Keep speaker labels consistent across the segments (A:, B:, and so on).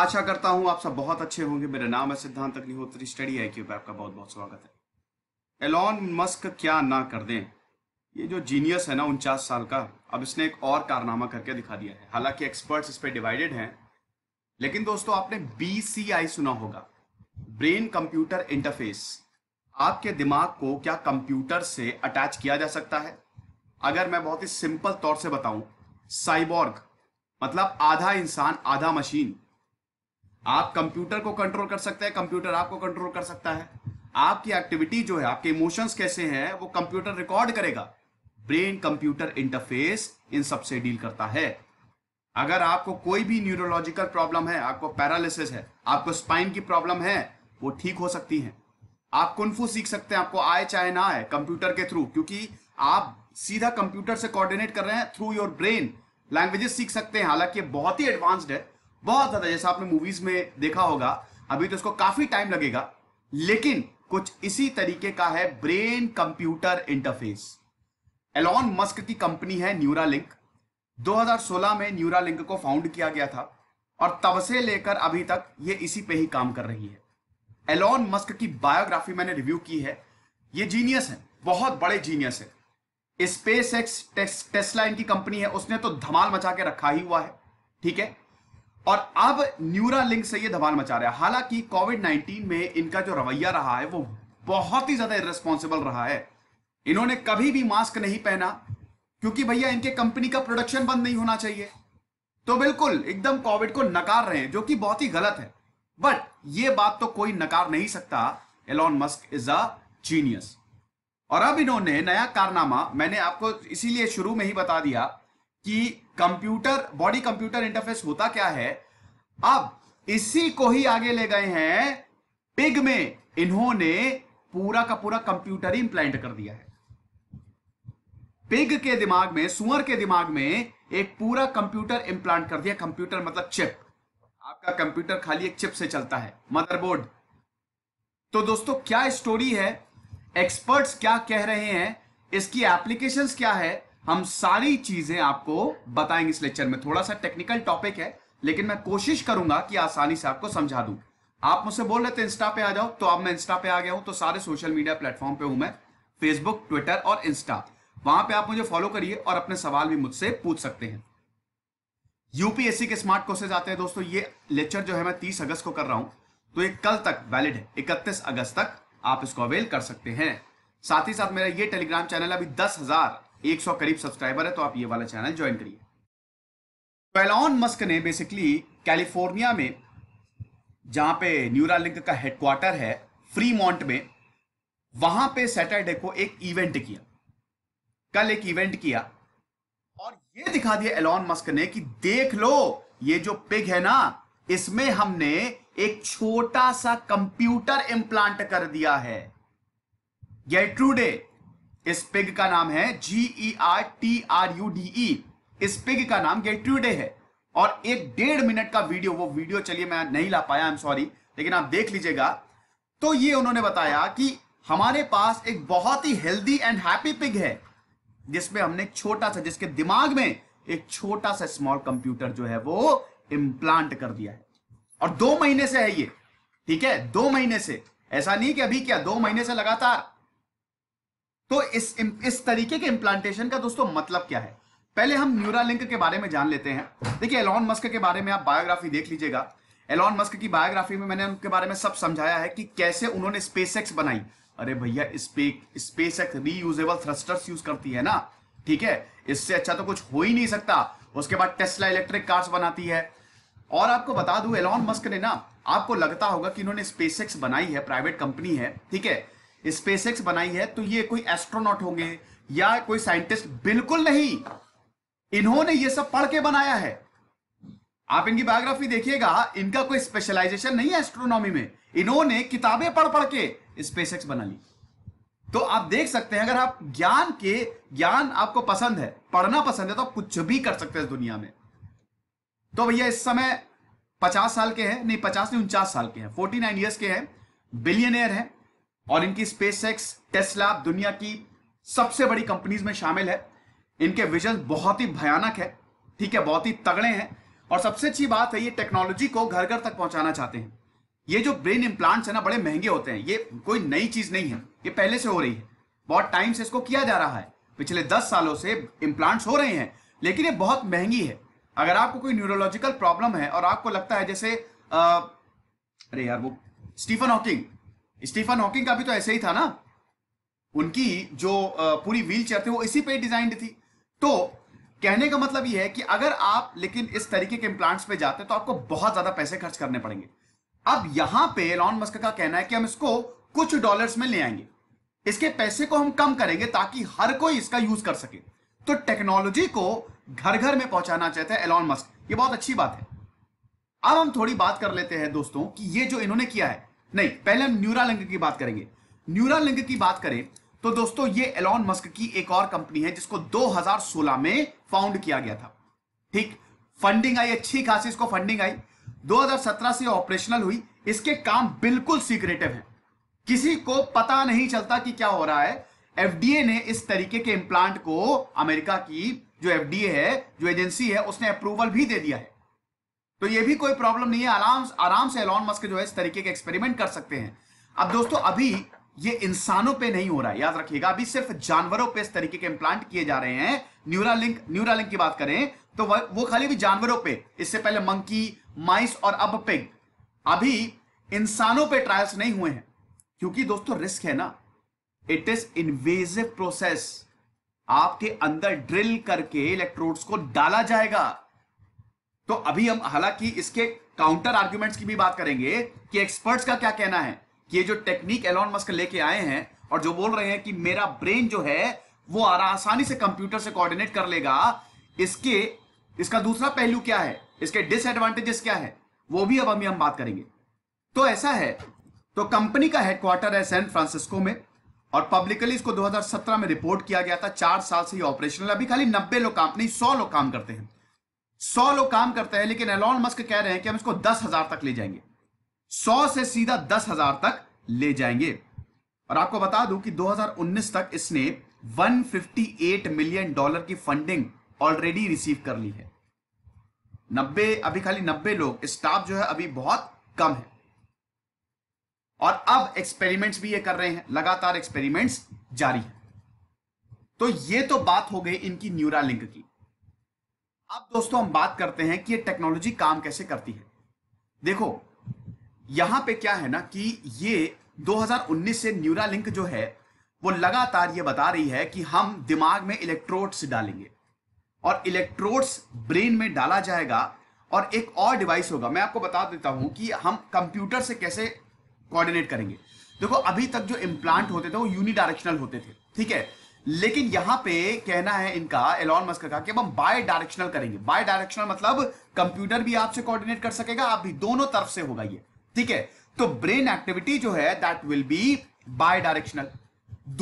A: आशा करता हूं आप सब बहुत अच्छे होंगे मेरा नाम है सिद्धांत अग्निहोत्री स्टडी आई क्यू आपका बहुत बहुत स्वागत है एलॉन मस्क क्या ना कर दें ये जो जीनियस है ना उनचास साल का अब इसने एक और कारनामा करके दिखा दिया है हालांकि एक्सपर्ट्स इस पर डिवाइडेड हैं लेकिन दोस्तों आपने बी सुना होगा ब्रेन कंप्यूटर इंटरफेस आपके दिमाग को क्या कंप्यूटर से अटैच किया जा सकता है अगर मैं बहुत ही सिंपल तौर से बताऊं साइबॉर्ग मतलब आधा इंसान आधा मशीन आप कंप्यूटर को कंट्रोल कर सकते हैं कंप्यूटर आपको कंट्रोल कर सकता है आपकी एक्टिविटी जो है आपके इमोशंस कैसे हैं वो कंप्यूटर रिकॉर्ड करेगा ब्रेन कंप्यूटर इंटरफेस इन सबसे डील करता है अगर आपको कोई भी न्यूरोलॉजिकल प्रॉब्लम है आपको पैरालिसिस है आपको स्पाइन की प्रॉब्लम है वो ठीक हो सकती है आप कुनफू सीख सकते हैं आपको आए चाहे ना आए कंप्यूटर के थ्रू क्योंकि आप सीधा कंप्यूटर से कोऑर्डिनेट कर रहे हैं थ्रू योर ब्रेन लैंग्वेजेस सीख सकते हैं हालांकि बहुत ही एडवांस्ड है बहुत ज्यादा जैसा आपने मूवीज में देखा होगा अभी तो इसको काफी टाइम लगेगा लेकिन कुछ इसी तरीके का है brain computer interface Elon Musk की कंपनी है न्यूरा 2016 में न्यूरा को फाउंड किया गया था और तब से लेकर अभी तक ये इसी पे ही काम कर रही है एलॉन मस्क की बायोग्राफी मैंने रिव्यू की है ये जीनियस है बहुत बड़े जीनियस है स्पेस एक्स टेस्ला इनकी कंपनी है उसने तो धमाल मचा के रखा ही हुआ है ठीक है और अब न्यूरा लिंक से ये धमाल मचा रहा है हालांकि कोविड 19 में इनका जो रवैया रहा है वो बहुत ही ज्यादा इरेस्पॉन्सिबल रहा है इन्होंने कभी भी मास्क नहीं पहना क्योंकि भैया इनके कंपनी का प्रोडक्शन बंद नहीं होना चाहिए तो बिल्कुल एकदम कोविड को नकार रहे हैं जो कि बहुत ही गलत है बट ये बात तो कोई नकार नहीं सकता Elon Musk is a genius और अब इन्होंने नया कारनामा मैंने आपको इसीलिए शुरू में ही बता दिया कि कंप्यूटर बॉडी कंप्यूटर इंटरफेस होता क्या है अब इसी को ही आगे ले गए हैं पिग में इन्होंने पूरा का पूरा कंप्यूटर ही इंप्लांट कर दिया है पिग के दिमाग में सुअर के दिमाग में एक पूरा कंप्यूटर इंप्लांट कर दिया कंप्यूटर मतलब चिप आपका कंप्यूटर खाली एक चिप से चलता है मदरबोर्ड तो दोस्तों क्या स्टोरी है एक्सपर्ट्स क्या कह रहे हैं इसकी एप्लीकेशंस क्या है हम सारी चीजें आपको बताएंगे इस लेक्चर में थोड़ा सा टेक्निकल टॉपिक है लेकिन मैं कोशिश करूंगा कि आसानी से आपको समझा दूं आप मुझसे बोल रहे थे इंस्टा पे आ जाओ तो अब मैं इंस्टा पे आ गया हूं तो सारे सोशल मीडिया प्लेटफॉर्म पे हूं मैं फेसबुक ट्विटर और इंस्टा वहां पे आप मुझे फॉलो करिए और अपने सवाल भी मुझसे पूछ सकते हैं यूपीएससी के स्मार्ट कोर्सेज आते हैं दोस्तों ये लेक्चर जो है मैं तीस अगस्त को कर रहा हूं तो ये कल तक वैलिड है इकतीस अगस्त तक आप इसको अवेल कर सकते हैं साथ ही साथ मेरा ये टेलीग्राम चैनल अभी दस हजार एक सौ करीब सब्सक्राइबर है तो आप ये वाला चैनल ज्वाइन करिए तो एलॉन मस्क ने बेसिकली कैलिफोर्निया में जहां पे न्यूरा लिंक का हेडक्वार्टर है फ्री मॉन्ट में वहां पे सैटरडे को एक इवेंट किया कल एक इवेंट किया और ये दिखा दिया एलॉन मस्क ने कि देख लो ये जो पिग है ना इसमें हमने एक छोटा सा कंप्यूटर इम्प्लांट कर दिया है गेट्रूडे इस पिग का नाम है G E R T R U D E इस पिग का नाम गेट्रूडे है और एक डेढ़ मिनट का वीडियो वो वीडियो चलिए मैं नहीं ला पाया आई एम सॉरी लेकिन आप देख लीजिएगा तो ये उन्होंने बताया कि हमारे पास एक बहुत ही हेल्दी एंड हैप्पी पिग है जिसमें हमने एक छोटा सा जिसके दिमाग में एक छोटा सा स्मॉल कंप्यूटर जो है वो इम्प्लांट कर दिया है और दो महीने से है ये ठीक है दो महीने से ऐसा नहीं कि अभी क्या दो महीने से लगातार तो इस इस तरीके के इम्प्लांटेशन का दोस्तों मतलब क्या है पहले हम न्यूरा लिंक के बारे में जान लेते हैं देखिए एलॉन मस्क के बारे में आप बायोग्राफी देख लीजिएगा एलॉन मस्क की बायोग्राफी में मैंने उनके बारे में सब समझाया है कि कैसे उन्होंने स्पेसएक्स बनाई अरे भैया SpaceX reusable thrusters use करती है ना ठीक है इससे अच्छा तो कुछ हो ही नहीं सकता उसके बाद टेस्ला इलेक्ट्रिक कार्स बनाती है और आपको बता दू एलॉन मस्क ने ना आपको लगता होगा कि इन्होंने स्पेसएक्स बनाई है प्राइवेट कंपनी है ठीक है स्पेसएक्स बनाई है तो ये कोई एस्ट्रोनॉट होंगे या कोई साइंटिस्ट बिल्कुल नहीं इन्होंने ये सब पढ़ के बनाया है आप इनकी बायोग्राफी देखिएगा इनका कोई स्पेशलाइजेशन नहीं है एस्ट्रोनॉमी में इन्होंने किताबें पढ़ पढ़ के स्पेसएक्स बना ली तो आप देख सकते हैं अगर आप ज्ञान के ज्ञान आपको पसंद है पढ़ना पसंद है तो आप कुछ भी कर सकते हैं दुनिया में तो भैया इस समय पचास साल के हैं नहीं पचास नहीं उनचास साल के हैं फोर्टी नाइन ईयर्स के हैं बिलियनियर हैं और इनकी स्पेस एक्स टेस्ला दुनिया की सबसे बड़ी कंपनीज में शामिल है इनके विजन बहुत ही भयानक है ठीक है बहुत ही तगड़े हैं और सबसे अच्छी बात है ये टेक्नोलॉजी को घर घर तक पहुंचाना चाहते हैं ये जो ब्रेन इम्प्लांट्स है ना बड़े महंगे होते हैं ये कोई नई चीज नहीं है ये पहले से हो रही है बहुत टाइम से इसको किया जा रहा है पिछले दस सालों से इम्प्लांट्स हो रहे हैं लेकिन ये बहुत महंगी है अगर आपको कोई न्यूरोलॉजिकल प्रॉब्लम है और आपको लगता है जैसे आ, अरे यार वो स्टीफन हॉकिंग स्टीफन हॉकिंग का भी तो ऐसे ही था ना उनकी जो पूरी व्हील चेयर थी वो इसी पे डिजाइंड थी तो कहने का मतलब ये है कि अगर आप लेकिन इस तरीके के इम्प्लांट्स पे जाते तो आपको बहुत ज्यादा पैसे खर्च करने पड़ेंगे अब यहां पे एलॉन मस्क का कहना है कि हम इसको कुछ डॉलर्स में ले आएंगे इसके पैसे को हम कम करेंगे ताकि हर कोई इसका यूज कर सके तो टेक्नोलॉजी को घर घर में पहुंचाना चाहते हैं एलॉन मस्क ये बहुत अच्छी बात है अब हम थोड़ी बात कर लेते हैं दोस्तों कि ये जो इन्होंने किया है नहीं पहले हम न्यूरालिंक की बात करेंगे लिंग की बात करें तो दोस्तों ये एलॉन मस्क की एक और कंपनी है जिसको 2016 में फाउंड किया गया था ठीक फंडिंग आई अच्छी खासी इसको फंडिंग आई 2017 से ऑपरेशनल हुई इसके काम बिल्कुल सीक्रेटिव है किसी को पता नहीं चलता कि क्या हो रहा है एफडीए ने इस तरीके के इम्प्लांट को अमेरिका की जो एफडीए है जो एजेंसी है उसने अप्रूवल भी दे दिया है तो ये भी कोई प्रॉब्लम नहीं है आराम आराम से एलॉन मस्क जो है इस तरीके के एक्सपेरिमेंट कर सकते हैं अब दोस्तों अभी ये इंसानों पे नहीं हो रहा है याद रखिएगा अभी सिर्फ जानवरों पे इस तरीके के इम्प्लांट किए जा रहे हैं न्यूरा लिंक न्यूरा लिंक की बात करें तो वो खाली भी जानवरों पे इससे पहले मंकी माइस और अब पिग अभी इंसानों पे ट्रायल्स नहीं हुए हैं क्योंकि दोस्तों रिस्क है ना इट इज इन्वेजिव प्रोसेस आपके अंदर ड्रिल करके इलेक्ट्रोड्स को डाला जाएगा तो अभी हम हालांकि इसके काउंटर आर्ग्यूमेंट्स की भी बात करेंगे कि एक्सपर्ट्स का क्या कहना है कि ये जो टेक्निक एलॉन मस्क लेके आए हैं और जो बोल रहे हैं कि मेरा ब्रेन जो है वो आसानी से कंप्यूटर से कोऑर्डिनेट कर लेगा इसके इसका दूसरा पहलू क्या है इसके डिसएडवांटेजेस क्या है वो भी अब हम हम बात करेंगे तो ऐसा है तो कंपनी का हेडक्वार्टर है सैन फ्रांसिस्को में और पब्लिकली इसको 2017 में रिपोर्ट किया गया था चार साल से ये ऑपरेशनल अभी खाली 90 लोग काम नहीं 100 लोग काम करते हैं सौ लोग काम करते हैं लेकिन एलॉन मस्क कह रहे हैं कि हम इसको दस हजार तक ले जाएंगे सौ से सीधा दस हजार तक ले जाएंगे और आपको बता दूं कि 2019 तक इसने 158 मिलियन डॉलर की फंडिंग ऑलरेडी रिसीव कर ली है नब्बे अभी खाली नब्बे लोग स्टाफ जो है अभी बहुत कम है और अब एक्सपेरिमेंट्स भी ये कर रहे हैं लगातार एक्सपेरिमेंट्स जारी है तो ये तो बात हो गई इनकी न्यूरा लिंक की अब दोस्तों हम बात करते हैं कि ये टेक्नोलॉजी काम कैसे करती है देखो यहां पे क्या है ना कि ये 2019 से न्यूरा लिंक जो है वो लगातार ये बता रही है कि हम दिमाग में इलेक्ट्रोड्स डालेंगे और इलेक्ट्रोड्स ब्रेन में डाला जाएगा और एक और डिवाइस होगा मैं आपको बता देता हूं कि हम कंप्यूटर से कैसे कोऑर्डिनेट करेंगे देखो अभी तक जो इम्प्लांट होते थे वो यूनिडायरेक्शनल होते थे ठीक है लेकिन यहां पे कहना है इनका एलॉन मस्क का कि हम बाय डायरेक्शनल करेंगे बाय डायरेक्शनल मतलब कंप्यूटर भी आपसे कोऑर्डिनेट कर सकेगा आप भी दोनों तरफ से होगा ये ठीक है तो ब्रेन एक्टिविटी जो है that will be bidirectional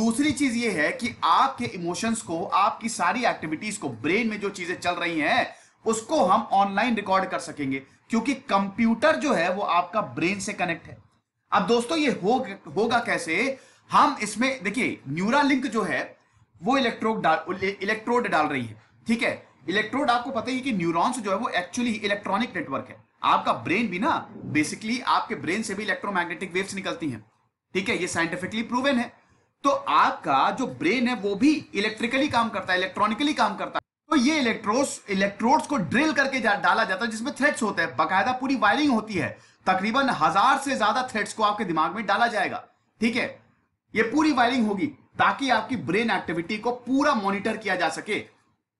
A: दूसरी चीज ये है कि आपके इमोशंस को आपकी सारी एक्टिविटीज को ब्रेन में जो चीजें चल रही हैं उसको हम ऑनलाइन रिकॉर्ड कर सकेंगे क्योंकि कंप्यूटर जो है वो आपका ब्रेन से कनेक्ट है अब दोस्तों ये हो, होगा कैसे हम इसमें देखिए न्यूरा लिंक जो है वो इलेक्ट्रोड डाल इलेक्ट्रोड डाल रही है ठीक है इलेक्ट्रोड आपको पता ही कि न्यूरॉन्स जो है वो एक्चुअली इलेक्ट्रॉनिक नेटवर्क है आपका ब्रेन भी ना बेसिकली आपके ब्रेन से भी इलेक्ट्रोमैग्नेटिक वेव्स निकलती हैं ठीक है ये साइंटिफिकली प्रूवन है तो आपका जो ब्रेन है वो भी इलेक्ट्रिकली काम करता है इलेक्ट्रॉनिकली काम करता है तो ये इलेक्ट्रोस इलेक्ट्रोड्स को ड्रिल करके जा, डाला जाता है जिसमें थ्रेड्स होते हैं बाकायदा पूरी वायरिंग होती है तकरीबन हजार से ज्यादा थ्रेड्स को आपके दिमाग में डाला जाएगा ठीक है ये पूरी वायरिंग होगी ताकि आपकी ब्रेन एक्टिविटी को पूरा मॉनिटर किया जा सके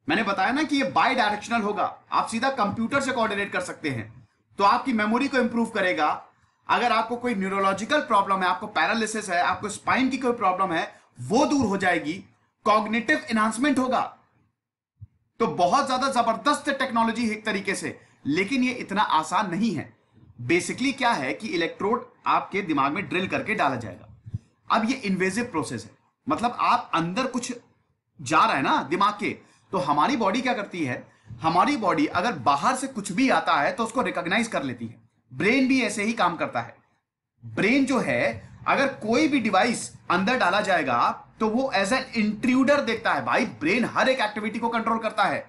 A: मैंने बताया ना कि ये बाई डायरेक्शनल होगा आप सीधा कंप्यूटर से कोऑर्डिनेट कर सकते हैं तो आपकी मेमोरी को इंप्रूव करेगा अगर आपको कोई न्यूरोलॉजिकल प्रॉब्लम है आपको पैरालिसिस है आपको स्पाइन की कोई प्रॉब्लम है वो दूर हो जाएगी कॉग्नेटिव इनहांसमेंट होगा तो बहुत ज्यादा जबरदस्त टेक्नोलॉजी है एक तरीके से लेकिन ये इतना आसान नहीं है बेसिकली क्या है कि इलेक्ट्रोड आपके दिमाग में ड्रिल करके डाला जाएगा अब ये इन्वेजिव प्रोसेस है मतलब आप अंदर कुछ जा रहा है ना दिमाग के तो हमारी बॉडी क्या करती है हमारी बॉडी अगर बाहर से कुछ भी आता है तो उसको रिकॉग्नाइज कर लेती है ब्रेन भी ऐसे ही काम करता है ब्रेन जो है अगर कोई भी डिवाइस अंदर डाला जाएगा तो वो एज एन इंट्रूडर देखता है भाई ब्रेन हर एक एक्टिविटी को कंट्रोल करता है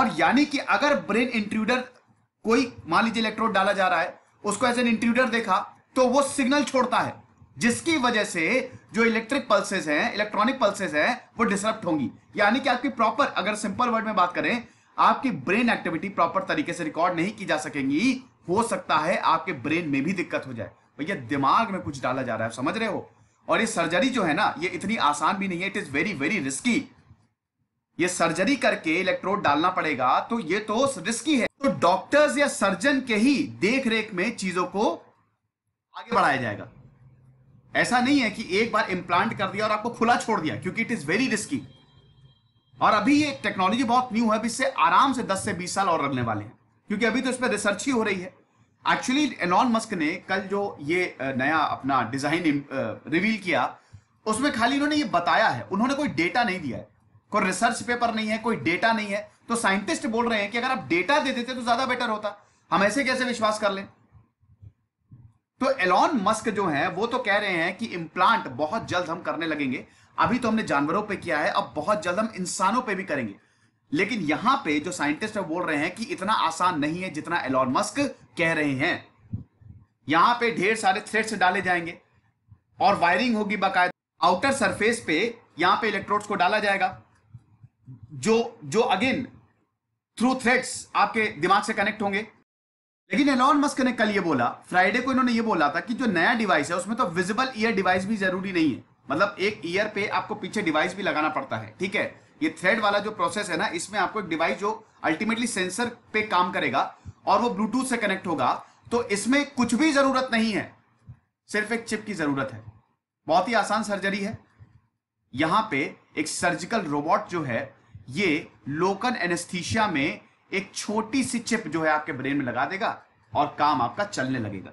A: और यानी कि अगर ब्रेन इंट्रूडर कोई मान लीजिए इलेक्ट्रोड डाला जा रहा है उसको एज एन इंट्रूडर देखा तो वो सिग्नल छोड़ता है जिसकी वजह से जो इलेक्ट्रिक पल्सेज हैं इलेक्ट्रॉनिक पल्सेज हैं वो डिसरप्ट होंगी यानी कि आपकी प्रॉपर अगर सिंपल वर्ड में बात करें आपकी ब्रेन एक्टिविटी प्रॉपर तरीके से रिकॉर्ड नहीं की जा सकेंगी हो सकता है आपके ब्रेन में भी दिक्कत हो जाए भैया दिमाग में कुछ डाला जा रहा है समझ रहे हो और ये सर्जरी जो है ना ये इतनी आसान भी नहीं है it is very very risky ये सर्जरी करके इलेक्ट्रोड डालना पड़ेगा तो ये तो रिस्की है तो डॉक्टर्स या सर्जन के ही देख रेख में चीजों को आगे बढ़ाया जाएगा ऐसा नहीं है कि एक बार इम्प्लांट कर दिया और आपको खुला छोड़ दिया क्योंकि इट इज वेरी रिस्की और अभी ये टेक्नोलॉजी बहुत न्यू है अभी इससे आराम से 10 से 20 साल और लगने वाले हैं क्योंकि अभी तो इस पर रिसर्च ही हो रही है एक्चुअली एनॉन मस्क ने कल जो ये नया अपना डिजाइन रिवील किया उसमें खाली इन्होंने ये बताया है उन्होंने कोई डेटा नहीं दिया है कोई रिसर्च पेपर नहीं है कोई डेटा नहीं है तो साइंटिस्ट बोल रहे हैं कि अगर आप डेटा दे देते तो ज्यादा बेटर होता हम ऐसे कैसे विश्वास कर लें तो एलॉन मस्क जो है वो तो कह रहे हैं कि इम्प्लांट बहुत जल्द हम करने लगेंगे अभी तो हमने जानवरों पे किया है अब बहुत जल्द हम इंसानों पे भी करेंगे लेकिन यहां पे जो साइंटिस्ट है बोल रहे हैं कि इतना आसान नहीं है जितना एलॉन मस्क कह रहे हैं यहां पे ढेर सारे थ्रेड्स डाले जाएंगे और वायरिंग होगी बाकायदा आउटर सरफेस पे यहां पे इलेक्ट्रोड्स को डाला जाएगा जो जो अगेन थ्रू थ्रेड्स आपके दिमाग से कनेक्ट होंगे लेकिन एलॉन मस्क ने कल ये बोला फ्राइडे को इन्होंने ये बोला था कि जो नया डिवाइस है उसमें तो विजिबल ईयर डिवाइस भी जरूरी नहीं है मतलब एक ईयर पे आपको पीछे डिवाइस भी लगाना पड़ता है ठीक है ये थ्रेड वाला जो प्रोसेस है ना इसमें आपको एक डिवाइस जो अल्टीमेटली सेंसर पे काम करेगा और वो ब्लूटूथ से कनेक्ट होगा तो इसमें कुछ भी जरूरत नहीं है सिर्फ एक चिप की जरूरत है बहुत ही आसान सर्जरी है यहां पे एक सर्जिकल रोबोट जो है ये लोकल एनेस्थीशिया में एक छोटी सी चिप जो है आपके ब्रेन में लगा देगा और काम आपका चलने लगेगा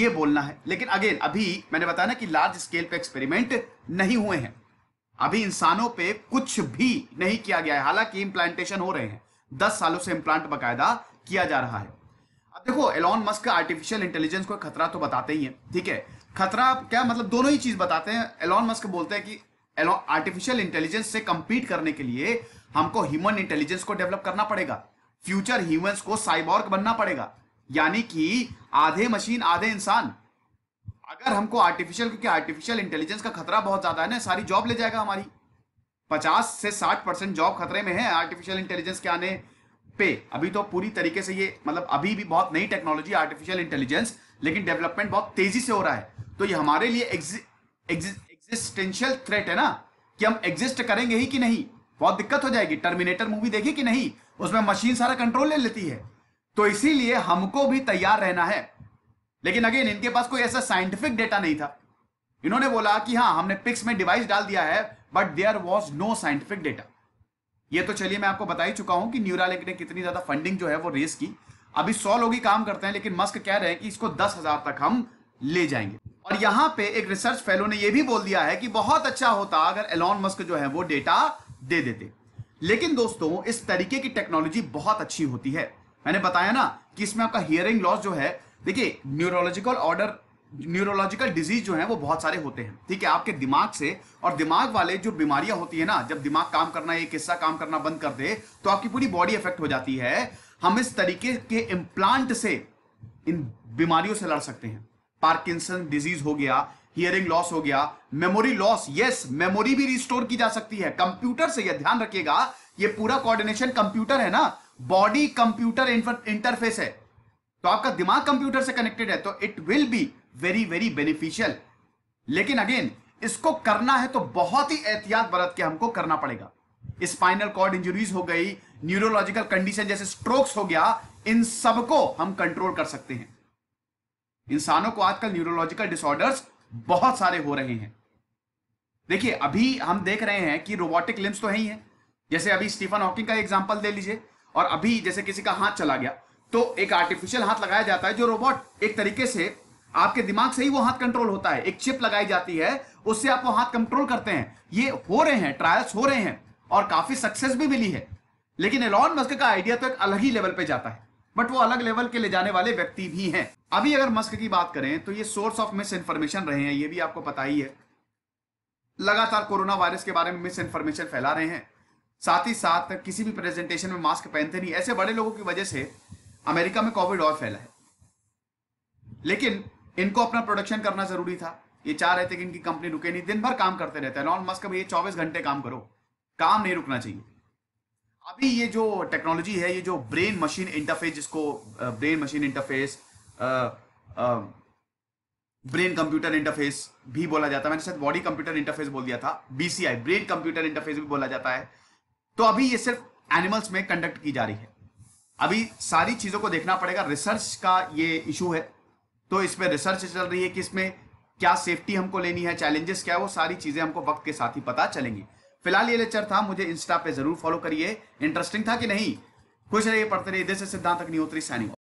A: ये बोलना है लेकिन अगेन अभी मैंने बताया ना कि लार्ज स्केल पे एक्सपेरिमेंट नहीं हुए हैं अभी इंसानों पे कुछ भी नहीं किया गया है हालांकि इम्प्लांटेशन हो रहे हैं दस सालों से इम्प्लांट बकायदा किया जा रहा है अब देखो एलॉन मस्क आर्टिफिशियल इंटेलिजेंस को खतरा तो बताते ही है ठीक है खतरा क्या मतलब दोनों ही चीज बताते हैं एलॉन मस्क बोलते हैं कि आर्टिफिशियल इंटेलिजेंस से कंपीट करने के लिए हमको ह्यूमन इंटेलिजेंस को डेवलप करना पड़ेगा फ्यूचर ह्यूमंस को साइबॉर्ग बनना पड़ेगा यानी कि आधे मशीन आधे इंसान अगर हमको आर्टिफिशियल क्योंकि आर्टिफिशियल इंटेलिजेंस का खतरा बहुत ज्यादा है ना सारी जॉब ले जाएगा हमारी पचास से साठ परसेंट जॉब खतरे में है आर्टिफिशियल इंटेलिजेंस के आने पे अभी तो पूरी तरीके से ये मतलब अभी भी बहुत नई टेक्नोलॉजी आर्टिफिशियल इंटेलिजेंस लेकिन डेवलपमेंट बहुत तेजी से हो रहा है तो ये हमारे लिए एग्जिस्टेंशियल थ्रेट है ना कि हम एग्जिस्ट करेंगे ही कि नहीं बहुत दिक्कत हो जाएगी टर्मिनेटर मूवी देखी कि नहीं उसमें मशीन सारा कंट्रोल ले लेती है तो इसीलिए हमको भी तैयार रहना है लेकिन अगेन इनके पास कोई ऐसा साइंटिफिक डेटा नहीं था इन्होंने बोला कि हाँ हमने पिक्स में डिवाइस डाल दिया है but there was no scientific data ये तो चलिए मैं आपको बता ही चुका हूं कि न्यूरालिक ने कितनी ज्यादा फंडिंग जो है वो रेस की अभी सौ लोग ही काम करते हैं लेकिन मस्क कह रहे हैं कि इसको दस हजार तक हम ले जाएंगे और यहां पे एक रिसर्च फेलो ने यह भी बोल दिया है कि बहुत अच्छा होता अगर एलॉन मस्क जो है वो डेटा दे देते लेकिन दोस्तों इस तरीके की टेक्नोलॉजी बहुत अच्छी होती है मैंने बताया ना कि इसमें आपका हियरिंग लॉस जो है देखिए न्यूरोलॉजिकल ऑर्डर न्यूरोलॉजिकल डिजीज जो है वो बहुत सारे होते हैं ठीक है आपके दिमाग से और दिमाग वाले जो बीमारियां होती है ना जब दिमाग काम करना एक हिस्सा काम करना बंद कर दे तो आपकी पूरी बॉडी इफेक्ट हो जाती है हम इस तरीके के इम्प्लांट से इन बीमारियों से लड़ सकते हैं पार्किंसन डिजीज हो गया हियरिंग लॉस हो गया मेमोरी लॉस यस मेमोरी भी रिस्टोर की जा सकती है कंप्यूटर से यह ध्यान रखिएगा यह पूरा कोऑर्डिनेशन कंप्यूटर है ना बॉडी कंप्यूटर इंटरफेस है तो आपका दिमाग कंप्यूटर से कनेक्टेड है तो it will be very very beneficial लेकिन अगेन इसको करना है तो बहुत ही एहतियात बरत के हमको करना पड़ेगा स्पाइनल कॉर्ड इंजरीज हो गई न्यूरोलॉजिकल कंडीशन जैसे स्ट्रोक्स हो गया इन सबको हम कंट्रोल कर सकते हैं इंसानों को आजकल न्यूरोलॉजिकल डिसऑर्डर्स बहुत सारे हो रहे हैं देखिए अभी हम देख रहे हैं कि रोबोटिक लिम्स तो है ही है जैसे अभी स्टीफन हॉकिंग का एग्जाम्पल दे लीजिए और अभी जैसे किसी का हाथ चला गया तो एक आर्टिफिशियल हाथ लगाया जाता है जो रोबोट एक तरीके से आपके दिमाग से ही वो हाथ कंट्रोल होता है एक चिप लगाई जाती है उससे आप वो हाथ कंट्रोल करते हैं ये हो रहे हैं ट्रायल्स हो रहे हैं और काफी सक्सेस भी मिली है लेकिन एलॉन मस्क का आइडिया तो एक अलग ही लेवल पे जाता है बट वो अलग लेवल के ले जाने वाले व्यक्ति भी हैं अभी अगर मस्क की बात करें तो ये सोर्स ऑफ मिस इन्फॉर्मेशन रहे हैं ये भी आपको पता ही है लगातार कोरोना वायरस के बारे में मिस इन्फॉर्मेशन फैला रहे हैं साथ ही साथ किसी भी प्रेजेंटेशन में मास्क पहनते नहीं ऐसे बड़े लोगों की वजह से अमेरिका में कोविड और फैला है लेकिन इनको अपना प्रोडक्शन करना जरूरी था ये चाह रहे थे कि इनकी कंपनी रुके नहीं दिन भर काम करते रहते हैं नॉन मस्क भाई चौबीस घंटे काम करो काम नहीं रुकना चाहिए अभी ये जो टेक्नोलॉजी है ये जो ब्रेन मशीन इंटरफेस जिसको brain machine interface brain computer interface भी बोला जाता है मैंने शायद बॉडी कंप्यूटर इंटरफेस बोल दिया था बीसीआई ब्रेन कंप्यूटर इंटरफेस भी बोला जाता है तो अभी ये सिर्फ एनिमल्स में कंडक्ट की जा रही है अभी सारी चीजों को देखना पड़ेगा रिसर्च का ये इशू है तो इसमें रिसर्च चल रही है कि इसमें क्या सेफ्टी हमको लेनी है चैलेंजेस क्या है वो सारी चीजें हमको वक्त के साथ ही पता चलेंगी फिलहाल ये लेक्चर था मुझे इंस्टा पे जरूर फॉलो करिए इंटरेस्टिंग था कि नहीं खुश रहिए पढ़ते रहिए दिस सिद्धांत अग्निहोत्री सैनिक